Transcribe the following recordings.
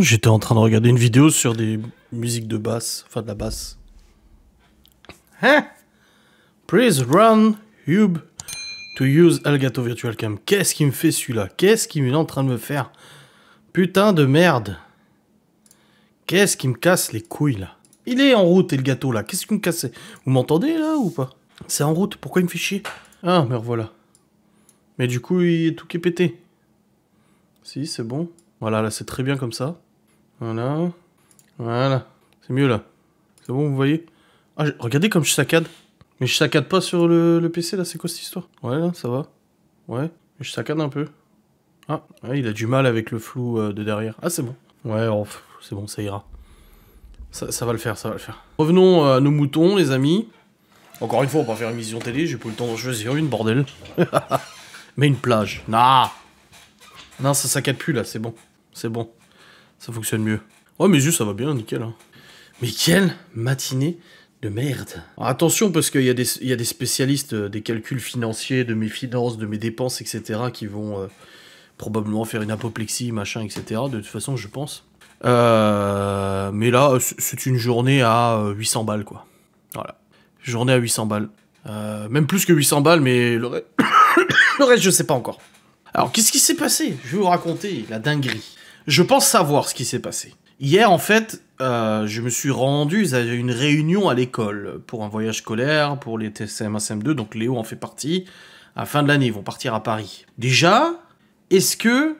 j'étais en train de regarder une vidéo sur des musiques de basse, enfin de la basse. Hein Please run HUB to use Elgato Virtual Cam. Qu'est-ce qui me fait celui-là Qu'est-ce qu'il est en train de me faire Putain de merde. Qu'est-ce qui me casse les couilles là Il est en route Elgato là. Qu'est-ce qui me casse Vous m'entendez là ou pas C'est en route. Pourquoi il me fait chier Ah, me voilà. Mais du coup, il est tout qui est pété. Si, c'est bon. Voilà, là, c'est très bien comme ça. Voilà. Voilà. C'est mieux, là. C'est bon, vous voyez Ah, regardez comme je saccade. Mais je saccade pas sur le, PC, là. C'est quoi cette histoire Ouais, là, ça va. Ouais. je saccade un peu. Ah, il a du mal avec le flou euh, de derrière. Ah, c'est bon. Ouais, oh, c'est bon, ça ira. Ça, va le faire, ça va le faire. Revenons euh, à nos moutons, les amis. Encore une fois, on va faire une vision télé, j'ai pas le temps de choisir une, bordel. Mais une plage. Nah Non, ça saccade plus, là, c'est bon c'est bon. Ça fonctionne mieux. Ouais, oh, mes yeux, ça va bien, nickel. Hein. Mais quelle matinée de merde. attention, parce qu'il y, a des, spécialistes euh, des calculs financiers, de mes finances, de mes dépenses, etc., qui vont euh, probablement faire une apoplexie, machin, etc. De toute façon, je pense. Euh, mais là, c'est une journée à 800 balles, quoi. Voilà. Journée à 800 balles. même plus que 800 balles, mais le, reste, le reste je sais pas encore. Alors, qu'est-ce qui s'est passé Je vais vous raconter la dinguerie. Je pense savoir ce qui s'est passé. Hier, en fait, euh, je me suis rendu à une réunion à l'école pour un voyage scolaire, pour les TSM, SM2, donc Léo en fait partie. À la fin de l'année, ils vont partir à Paris. Déjà, est-ce que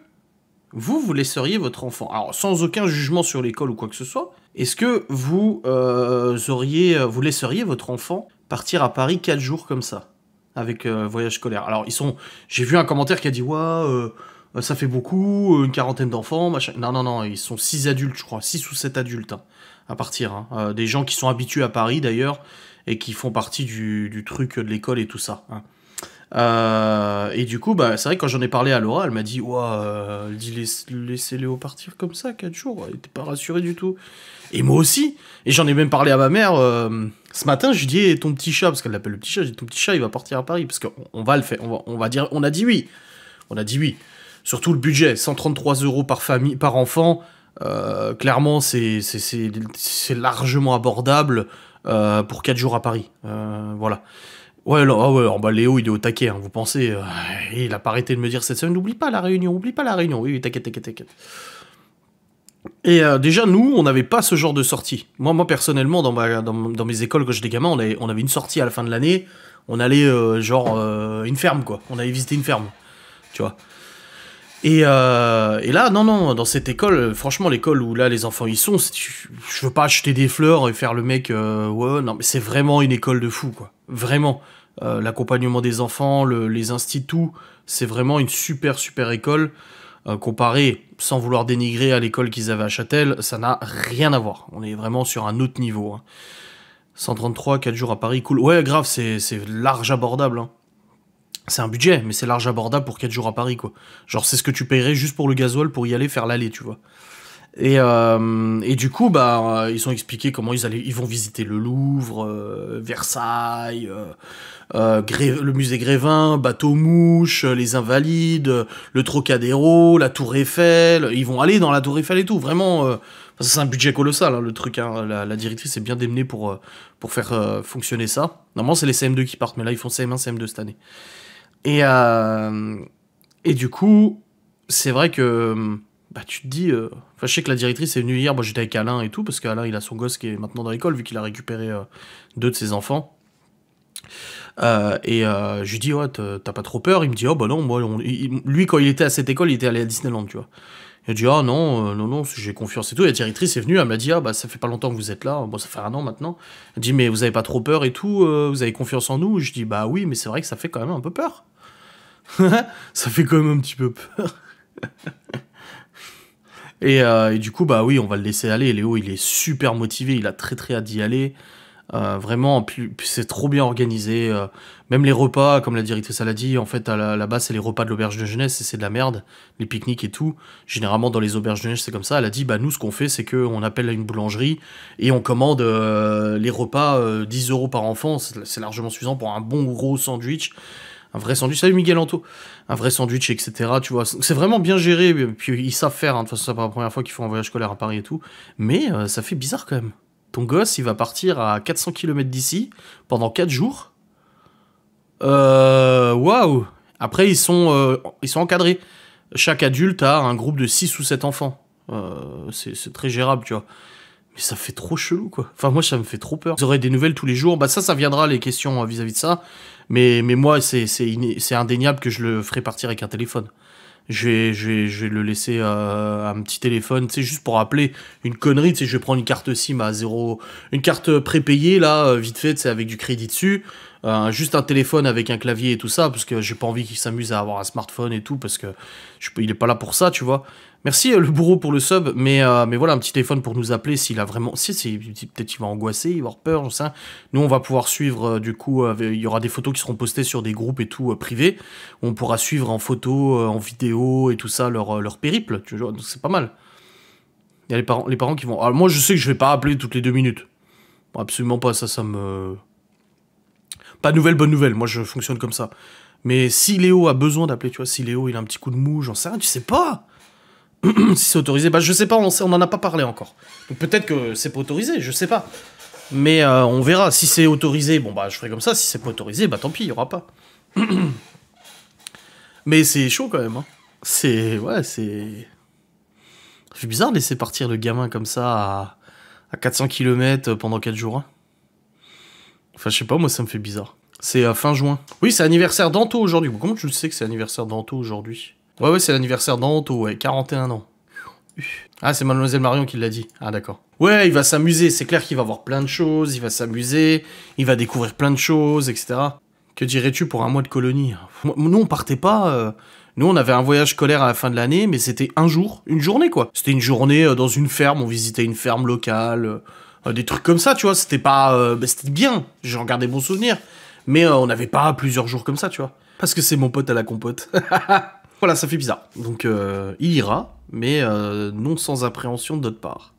vous, vous laisseriez votre enfant Alors, sans aucun jugement sur l'école ou quoi que ce soit, est-ce que vous, euh, auriez, vous laisseriez votre enfant partir à Paris 4 jours comme ça avec euh, voyage scolaire. Alors ils sont, j'ai vu un commentaire qui a dit ouais, euh, ça fait beaucoup, euh, une quarantaine d'enfants, machin. Non, non, non, ils sont six adultes, je crois, six ou sept adultes hein, à partir. Hein. Euh, des gens qui sont habitués à Paris d'ailleurs, et qui font partie du, truc de l'école et tout ça. Hein. et du coup, bah, c'est vrai quand j'en ai parlé à Laura, elle m'a dit ouais, elle dit laissez Léo partir comme ça, quatre jours. Elle était pas rassurée du tout. Et moi aussi. Et j'en ai même parlé à ma mère ce matin. Je lui dis eh, ton petit chat, parce qu'elle l'appelle le petit chat. Je dis ton petit chat, il va partir à Paris parce qu'on va le faire. on va dire, on a dit oui. On a dit oui surtout le budget, 133 euros par famille, par enfant. Euh, clairement, c'est largement abordable euh, pour 4 jours à Paris. Euh, voilà. Ouais, alors, ah Léo, il est au taquet, hein, vous pensez. il a pas arrêté de me dire cette semaine n'oublie pas la réunion, n'oublie pas la réunion. Oui, t'inquiète, t'inquiète, t'inquiète. Et déjà, nous, on n'avait pas ce genre de sortie. Moi, moi personnellement, dans, dans, mes écoles, quand j'étais gamin, on avait, on avait, une sortie à la fin de l'année. On allait, genre, une ferme, quoi. On allait visiter une ferme. Tu vois euh, et, là, non, non, dans cette école, franchement, l'école où là les enfants y sont, je veux pas acheter des fleurs et faire le mec, euh, ouais, non, mais c'est vraiment une école de fou, quoi. Vraiment. Euh, l'accompagnement des enfants, les instituts, c'est vraiment une super, super école. comparée, sans vouloir dénigrer à l'école qu'ils avaient à Châtel, ça n'a rien à voir. On est vraiment sur un autre niveau. 133, hein. 4 jours à Paris, cool. Ouais, grave, c'est large abordable. Hein c'est un budget, mais c'est large abordable pour 4 jours à Paris, quoi. Genre, c'est ce que tu paierais juste pour le gasoil pour y aller, faire l'aller, tu vois. Et, euh, et, du coup, bah, euh, ils ont expliqué comment ils, ils vont visiter le Louvre, euh, Versailles, le musée Grévin, Bateau-Mouche, les Invalides, le Trocadéro, la Tour Eiffel. Ils vont aller dans la Tour Eiffel et tout. Vraiment, c'est un budget colossal, hein, le truc. Hein. La, la, directrice est bien démenée pour, pour faire fonctionner ça. Normalement, c'est les CM2 qui partent, mais là, ils font CM1, CM2 cette année. Et, euh, et du coup, c'est vrai que bah, tu te dis. Euh, je sais que la directrice est venue hier, moi j'étais avec Alain et tout, parce qu'Alain il a son gosse qui est maintenant dans l'école, vu qu'il a récupéré euh, deux de ses enfants. et je lui dis, ouais, t'as pas trop peur Il me dit, oh bah non, moi, lui quand il était à cette école, il était allé à Disneyland, tu vois. Il a dit, ah non, non, non, j'ai confiance et tout. la directrice est venue, elle m'a dit, ah bah ça fait pas longtemps que vous êtes là, bon ça fait un an maintenant. Elle dit, mais vous avez pas trop peur et tout, vous avez confiance en nous Je dis, bah oui, mais c'est vrai que ça fait quand même un peu peur. ça fait quand même un petit peu peur. Euh, et, du coup, bah oui, on va le laisser aller. Léo, il est super motivé, il a très très hâte d'y aller. Euh, vraiment, c'est trop bien organisé. Euh. même les repas, comme la directrice l'a dit, en fait, à la base c'est les repas de l'auberge de jeunesse et c'est de la merde. Les pique-niques et tout. Généralement, dans les auberges de jeunesse, c'est comme ça. Elle a dit, bah, nous, ce qu'on fait, c'est qu'on appelle à une boulangerie et on commande les repas 10 euros par enfant. C'est largement suffisant pour un bon gros sandwich un vrai sandwich. Salut Miguel Anto, un vrai sandwich, etc. Tu vois, c'est vraiment bien géré. Puis ils savent faire. Hein. De toute façon, c'est pas la première fois qu'ils font un voyage scolaire à Paris et tout. Mais euh, ça fait bizarre quand même. Ton gosse, il va partir à 400 km d'ici pendant 4 jours. Euh, waouh Après, ils sont, euh, ils sont encadrés. Chaque adulte a un groupe de 6 ou 7 enfants. c'est très gérable, tu vois. Mais ça fait trop chelou, quoi. Enfin, moi, ça me fait trop peur. Vous aurez des nouvelles tous les jours. Bah, ça, ça viendra, les questions hein, vis-à-vis de ça. Mais, mais moi, c'est indéniable que je le ferai partir avec un téléphone. Je vais, le laisser un petit téléphone, tu sais, juste pour appeler une connerie. Tu sais, je vais prendre une carte SIM à zéro. Une carte prépayée, là, euh, vite fait, c'est avec du crédit dessus. juste un téléphone avec un clavier et tout ça, parce que j'ai pas envie qu'il s'amuse à avoir un smartphone et tout, parce que il est pas là pour ça, tu vois. Merci euh, le bourreau pour le sub, mais, euh, mais voilà, un petit téléphone pour nous appeler s'il a vraiment... Si, c'est peut-être qu'il va angoisser, il va avoir peur, j'en sais Nous, on va pouvoir suivre, euh, du coup, il y aura des photos qui seront postées sur des groupes et tout privés. On pourra suivre en photo, en vidéo et tout ça, leur, leur périple, tu vois, donc c'est pas mal. Il y a les parents, les parents qui vont... Alors moi, je sais que je vais pas appeler toutes les deux minutes. Absolument pas, ça, ça me... Pas nouvelle, bonne nouvelle, moi je fonctionne comme ça. Mais si Léo a besoin d'appeler, tu vois, si Léo il a un petit coup de mou, j'en sais rien, tu sais pas si c'est autorisé, bah je sais pas, on en a pas parlé encore. peut-être que c'est pas autorisé, je sais pas. Mais euh, on verra. Si c'est autorisé, bon bah je ferai comme ça. Si c'est pas autorisé, bah tant pis, il y aura pas. Mais c'est chaud quand même. Hein. C'est ouais, c'est. C'est bizarre de laisser partir le gamin comme ça à, 400 km euh, pendant 4 jours. Hein. Enfin, je sais pas, moi ça me fait bizarre. C'est euh, fin juin. Oui, c'est anniversaire d'Anto aujourd'hui. Comment tu sais que c'est anniversaire d'Anto aujourd'hui Ouais, ouais, c'est l'anniversaire d'Anto, ouais, 41 ans. Ah, c'est Mademoiselle Marion qui l'a dit. Ah, d'accord. Ouais, il va s'amuser, c'est clair qu'il va voir plein de choses, il va s'amuser, il va découvrir plein de choses, etc. Que dirais-tu pour un mois de colonie Nous, on partait pas. Euh, nous, on avait un voyage scolaire à la fin de l'année, mais c'était un jour, une journée, quoi. C'était une journée euh, dans une ferme, on visitait une ferme locale, euh, des trucs comme ça, tu vois. C'était pas. Bah, c'était bien, j'en gardais mon souvenir. Mais on n'avait pas plusieurs jours comme ça, tu vois. Parce que c'est mon pote à la compote. Voilà, ça fait bizarre. Donc euh, il ira, mais euh, non sans appréhension de notre part.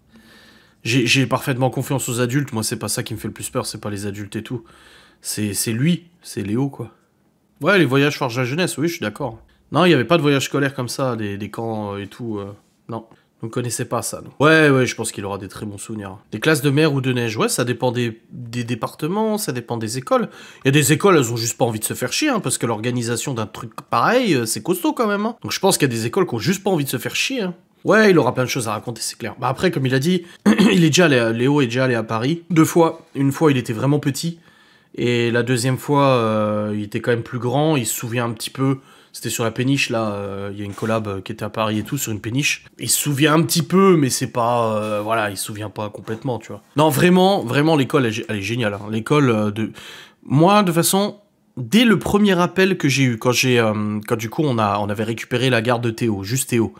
J'ai parfaitement confiance aux adultes, moi c'est pas ça qui me fait le plus peur, c'est pas les adultes et tout. C'est lui, c'est Léo quoi. Ouais, les voyages forgent la jeunesse, oui, je suis d'accord. Non, il n'y avait pas de voyage scolaire comme ça, des, camps et tout. Euh, non. Vous ne connaissez pas ça, non Ouais, ouais, je pense qu'il aura des très bons souvenirs. Des classes de mer ou de neige, ouais, ça dépend des, départements, ça dépend des écoles. Il y a des écoles, elles ont juste pas envie de se faire chier, hein, parce que l'organisation d'un truc pareil, euh, c'est costaud quand même. Hein. Donc je pense qu'il y a des écoles qui ont juste pas envie de se faire chier. Hein. Ouais, il aura plein de choses à raconter, c'est clair. Bah, après, comme il a dit, il est déjà Léo est déjà allé à Paris deux fois. Une fois, il était vraiment petit, et la deuxième fois, euh, il était quand même plus grand. Il se souvient un petit peu c'était sur la péniche, là. Euh, il y a une collab euh, qui était à Paris et tout, sur une péniche. Il se souvient un petit peu, mais c'est pas. Euh, voilà, il se souvient pas complètement, tu vois. Non, vraiment, vraiment, l'école, elle, est géniale. Hein. L'école de. Moi, de façon, dès le premier appel que j'ai eu, quand j'ai, quand du coup on a, on avait récupéré la garde de Théo, juste Théo.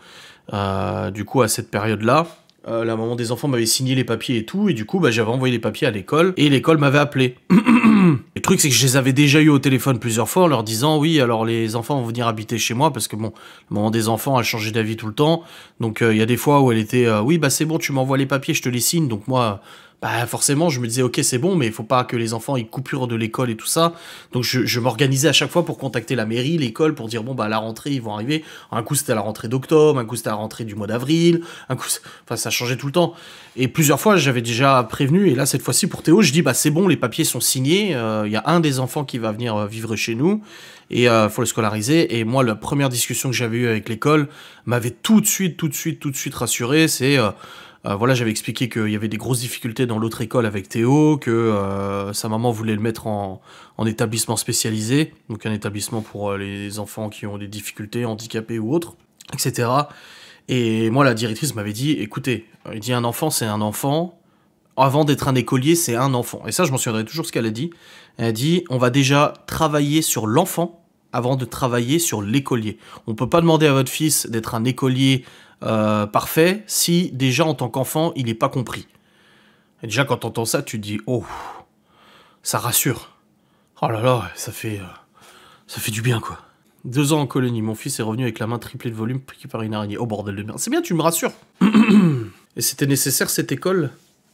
du coup à cette période-là, euh, la maman des enfants m'avait signé les papiers et tout, et du coup, bah, j'avais envoyé les papiers à l'école, et l'école m'avait appelé. le truc, c'est que je les avais déjà eu au téléphone plusieurs fois en leur disant, oui, alors les enfants vont venir habiter chez moi, parce que bon, la maman des enfants a changé d'avis tout le temps, donc euh, il y a des fois où elle était, euh, oui, bah c'est bon, tu m'envoies les papiers, je te les signe, donc moi, bah forcément, je me disais, ok, c'est bon, mais il faut pas que les enfants ils coupure de l'école et tout ça. Donc, je, m'organisais à chaque fois pour contacter la mairie, l'école, pour dire, bon, bah, à la rentrée, ils vont arriver. Un coup, c'était à la rentrée d'octobre, un coup, c'était à la rentrée du mois d'avril, un coup, enfin, ça changeait tout le temps. Et plusieurs fois, j'avais déjà prévenu, et là, cette fois-ci, pour Théo, je dis, bah, c'est bon, les papiers sont signés, il euh, y a un des enfants qui va venir euh, vivre chez nous, et euh, faut le scolariser. Et moi, la première discussion que j'avais eue avec l'école m'avait tout de suite, tout de suite, tout de suite rassuré, c'est, euh, voilà, j'avais expliqué qu'il y avait des grosses difficultés dans l'autre école avec Théo, que euh, sa maman voulait le mettre en, établissement spécialisé, donc un établissement pour euh, les enfants qui ont des difficultés, handicapés ou autres, etc. Et moi, la directrice m'avait dit, écoutez, il dit un enfant, c'est un enfant. Avant d'être un écolier, c'est un enfant. Et ça, je m'en souviendrai toujours ce qu'elle a dit. Elle a dit, on va déjà travailler sur l'enfant avant de travailler sur l'écolier. On ne peut pas demander à votre fils d'être un écolier euh, parfait si déjà en tant qu'enfant il n'est pas compris. Et déjà quand t'entends ça, tu dis oh, ça rassure. Oh là là, ça fait euh, ça fait du bien quoi. Deux ans en colonie, mon fils est revenu avec la main triplée de volume pris par une araignée. Oh bordel de merde, c'est bien, tu me rassures. Et c'était nécessaire cette école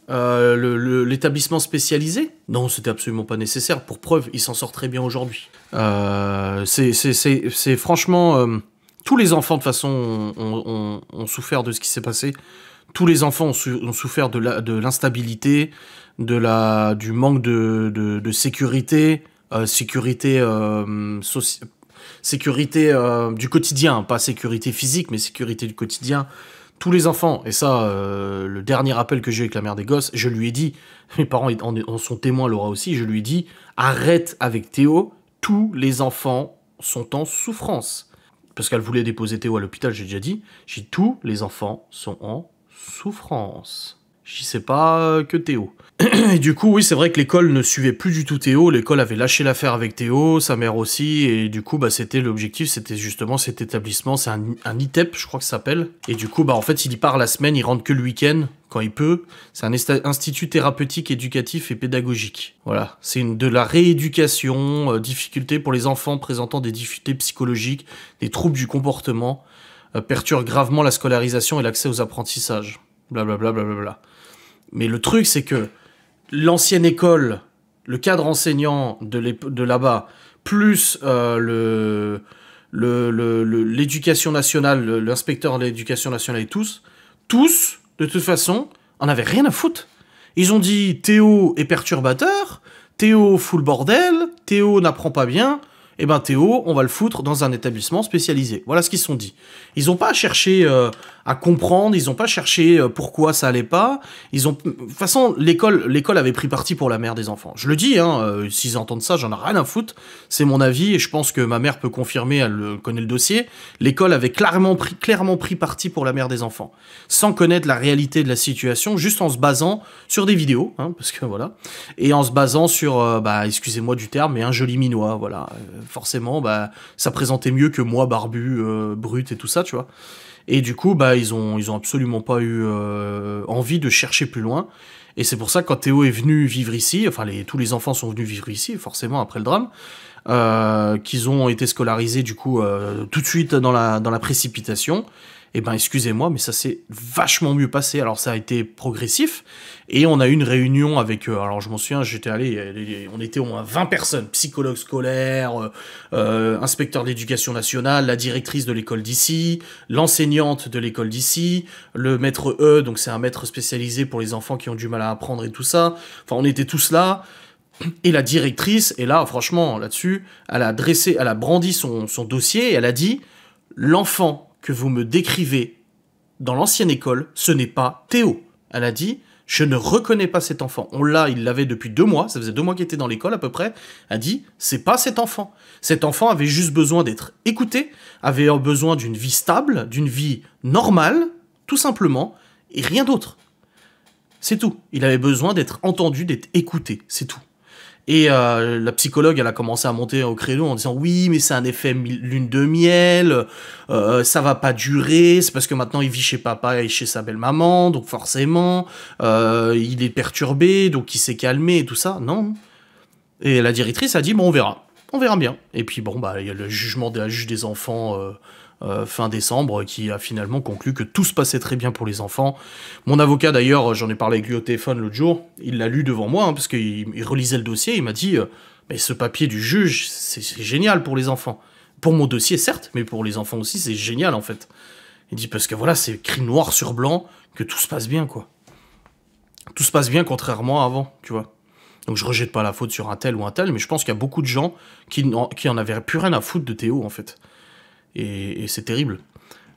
euh, l'établissement spécialisé Non, c'était absolument pas nécessaire. Pour preuve, il s'en sort très bien aujourd'hui. c'est franchement tous les enfants, de façon, ont, souffert de ce qui s'est passé. Tous les enfants ont, souffert de l'instabilité, de, la du manque de, de, sécurité, euh, sécurité, euh, sécurité euh, du quotidien, pas sécurité physique, mais sécurité du quotidien. Tous les enfants, et ça, le dernier appel que j'ai eu avec la mère des gosses, je lui ai dit, mes parents en sont témoins, Laura aussi, je lui ai dit, arrête avec Théo, tous les enfants sont en souffrance parce qu'elle voulait déposer Théo à l'hôpital, j'ai déjà dit, j'ai tous les enfants sont en souffrance j'y sais pas euh, que Théo. Et du coup, oui, c'est vrai que l'école ne suivait plus du tout Théo, l'école avait lâché l'affaire avec Théo, sa mère aussi, et du coup, bah, c'était l'objectif, c'était justement cet établissement, c'est un, ITEP, je crois que ça s'appelle. Et du coup, bah, en fait, il y part la semaine, il rentre que le week-end, quand il peut. C'est un institut thérapeutique, éducatif et pédagogique. Voilà, c'est de la rééducation, difficultés euh, difficulté pour les enfants présentant des difficultés psychologiques, des troubles du comportement, euh, perturbe gravement la scolarisation et l'accès aux apprentissages blablabla. Mais le truc, c'est que l'ancienne école, le cadre enseignant de, de là-bas, plus euh, le l'éducation nationale, l'inspecteur de l'éducation nationale et tous, tous, de toute façon, en avaient rien à foutre. Ils ont dit Théo est perturbateur, Théo fout le bordel, Théo n'apprend pas bien, eh ben Théo, on va le foutre dans un établissement spécialisé. Voilà ce qu'ils se sont dit. Ils n'ont pas cherché euh, à comprendre, ils n'ont pas cherché euh, pourquoi ça allait pas. Ils ont, de toute façon, l'école, l'école avait pris parti pour la mère des enfants. Je le dis, hein, euh, s'ils entendent ça, j'en ai rien à foutre. C'est mon avis et je pense que ma mère peut confirmer, elle connaît le dossier. L'école avait clairement pris, clairement pris parti pour la mère des enfants, sans connaître la réalité de la situation, juste en se basant sur des vidéos, hein, parce que voilà, et en se basant sur, bah, excusez-moi du terme, mais un joli minois, voilà forcément, bah, ça présentait mieux que moi, barbu, euh, brut et tout ça, tu vois. Et du coup, bah, ils ont, ils ont absolument pas eu euh, envie de chercher plus loin. Et c'est pour ça que quand Théo est venu vivre ici, enfin, les, tous les enfants sont venus vivre ici, forcément, après le drame, euh, qu'ils ont été scolarisés, du coup, tout de suite dans la, dans la précipitation eh ben excusez-moi, mais ça s'est vachement mieux passé. Alors ça a été progressif, et on a eu une réunion avec, euh, alors je m'en souviens, j'étais allé, euh, on était au moins 20 personnes, psychologue scolaire, euh, euh, inspecteur d'éducation nationale, la directrice de l'école d'ici, l'enseignante de l'école d'ici, le maître E, donc c'est un maître spécialisé pour les enfants qui ont du mal à apprendre et tout ça. Enfin, on était tous là. Et la directrice, et là, franchement, là-dessus, elle a dressé, elle a brandi son, son dossier et elle a dit l'enfant que vous me décrivez dans l'ancienne école, ce n'est pas Théo. Elle a dit, je ne reconnais pas cet enfant. On l'a, il l'avait depuis deux mois, ça faisait deux mois qu'il était dans l'école à peu près, elle a dit, c'est pas cet enfant. Cet enfant avait juste besoin d'être écouté, avait besoin d'une vie stable, d'une vie normale, tout simplement, et rien d'autre. C'est tout. Il avait besoin d'être entendu, d'être écouté, c'est tout. Et euh, la psychologue, elle a commencé à monter au créneau en disant oui, mais c'est un effet lune de miel, euh, euh, ça va pas durer, c'est parce que maintenant il vit chez papa et chez sa belle maman, donc forcément il est perturbé, donc il s'est calmé et tout ça. Non. Et la directrice a dit bon, on verra, on verra bien. Et puis bon, bah il y a le jugement de la juge des enfants euh, fin décembre, qui a finalement conclu que tout se passait très bien pour les enfants. Mon avocat, d'ailleurs, j'en ai parlé avec lui au téléphone l'autre jour, il l'a lu devant moi, hein, parce qu'il relisait le dossier, il m'a dit euh, Mais ce papier du juge, c'est génial pour les enfants. Pour mon dossier, certes, mais pour les enfants aussi, c'est génial en fait. Il dit Parce que voilà, c'est écrit noir sur blanc que tout se passe bien, quoi. Tout se passe bien contrairement avant, tu vois. Donc je rejette pas la faute sur un tel ou un tel, mais je pense qu'il y a beaucoup de gens qui, qui en avaient plus rien à foutre de Théo, en fait et, c'est terrible.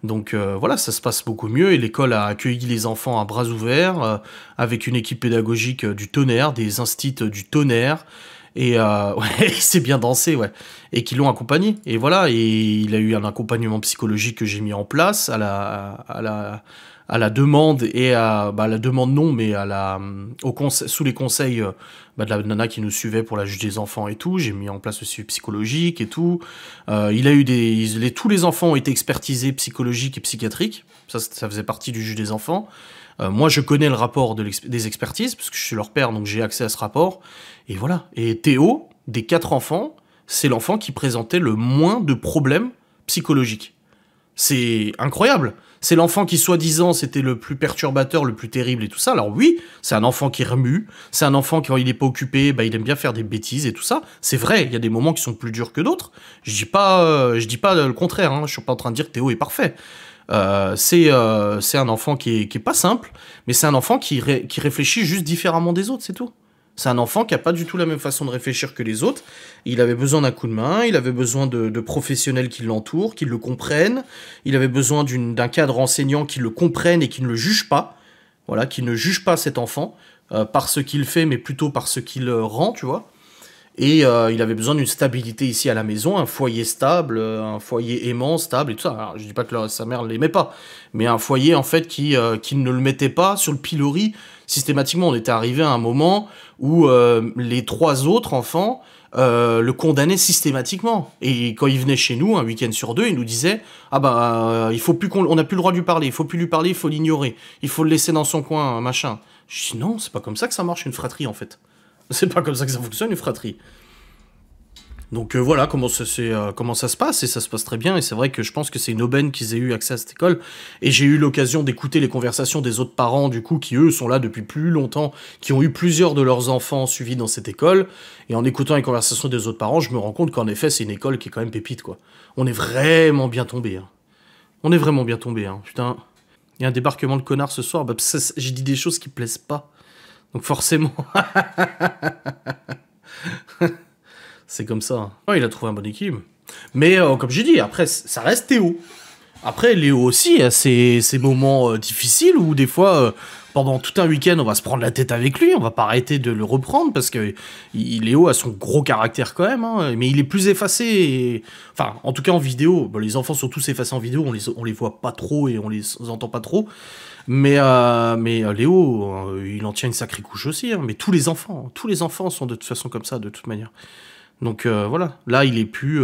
Donc euh, voilà, ça se passe beaucoup mieux et l'école a accueilli les enfants à bras ouverts euh, avec une équipe pédagogique euh, du tonnerre, des instits du tonnerre, et euh, ouais, il s'est bien dansé, ouais. Et qui l'ont accompagné. Et voilà, et il a eu un accompagnement psychologique que j'ai mis en place à la, à la, à la demande et à, bah, la demande non, mais à la, au sous les conseils euh, bah, de la nana qui nous suivait pour la juge des enfants et tout. J'ai mis en place le suivi psychologique et tout. Euh, il a eu des, tous les enfants ont été expertisés psychologiques et psychiatriques. Ça, ça faisait partie du juge des enfants. Euh, moi, je connais le rapport des expertises, parce que je suis leur père, donc j'ai accès à ce rapport. Et voilà. Et Théo, des quatre enfants, c'est l'enfant qui présentait le moins de problèmes psychologiques. C'est incroyable. C'est l'enfant qui, soi-disant, c'était le plus perturbateur, le plus terrible et tout ça. Alors oui, c'est un enfant qui remue, c'est un enfant qui, quand il n'est pas occupé, bah, il aime bien faire des bêtises et tout ça. C'est vrai, il y a des moments qui sont plus durs que d'autres. Je dis pas, euh, je dis pas le contraire, hein. je suis pas en train de dire Théo est parfait. Euh, euh, c'est un enfant qui est, pas simple, mais c'est un enfant qui, réfléchit juste différemment des autres, c'est tout. C'est un enfant qui a pas du tout la même façon de réfléchir que les autres. Il avait besoin d'un coup de main, il avait besoin de, professionnels qui l'entourent, qui le comprennent, il avait besoin d'un cadre enseignant qui le comprenne et qui ne le juge pas. Voilà, qui ne juge pas cet enfant euh, par ce qu'il fait, mais plutôt par ce qu'il rend, tu vois. Et euh, il avait besoin d'une stabilité ici à la maison, un foyer stable, euh, un foyer aimant, stable et tout ça. Alors, je dis pas que sa mère ne l'aimait pas, mais un foyer en fait qui, euh, qui ne le mettait pas sur le pilori systématiquement. On était arrivé à un moment où les trois autres enfants le condamnaient systématiquement. Et quand il venait chez nous, un week-end sur deux, il nous disait Ah bah, il faut plus qu'on. On n'a plus le droit de lui parler, il faut plus lui parler, il faut l'ignorer, il faut le laisser dans son coin, machin. Je dis Non, c'est pas comme ça que ça marche une fratrie en fait. C'est pas comme ça que ça fonctionne une fratrie. Donc euh, voilà euh, comment ça, se passe, et ça se passe très bien, et c'est vrai que je pense que c'est une aubaine qu'ils aient eu accès à cette école, et j'ai eu l'occasion d'écouter les conversations des autres parents, du coup, qui eux sont là depuis plus longtemps, qui ont eu plusieurs de leurs enfants suivis dans cette école, et en écoutant les conversations des autres parents, je me rends compte qu'en effet, c'est une école qui est quand même pépite, quoi. On est vraiment bien tombé, hein. On est vraiment bien tombé, hein. Putain, il y a un débarquement de connards ce soir, bah, j'ai dit des choses qui plaisent pas. Donc forcément. c'est comme ça. il a trouvé un bon équipe. Mais euh, comme j'ai dit, après, ça reste Théo. Après, Léo aussi a ses, moments euh, difficiles où des fois, euh, pendant tout un week-end, on va se prendre la tête avec lui, on va pas arrêter de le reprendre parce que Léo a son gros caractère quand même, hein. mais il est plus effacé. Enfin, en tout cas en vidéo, les enfants sont tous effacés en vidéo, on les, on les voit pas trop et on les entend pas trop. Mais, euh, mais euh, Léo, euh, il en tient une sacrée couche aussi. Hein. mais tous les enfants, tous les enfants sont de toute façon comme ça, de toute manière. Donc voilà, là il est plus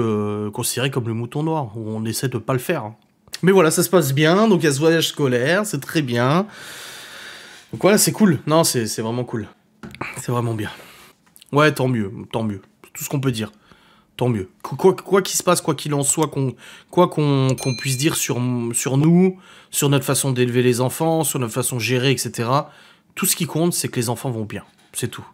considéré comme le mouton noir, on essaie de pas le faire. Hein. Mais voilà, ça se passe bien, donc il y a ce voyage scolaire, c'est très bien. Donc voilà, c'est cool. Non, c'est vraiment cool. C'est vraiment bien. Ouais, tant mieux, tant mieux. Tout ce qu'on peut dire tant mieux. Quoi qu'il se passe, quoi qu'il en soit, quoi qu'on puisse dire sur nous, sur notre façon d'élever les enfants, sur notre façon de gérer, etc., tout ce qui compte, c'est que les enfants vont bien. C'est tout.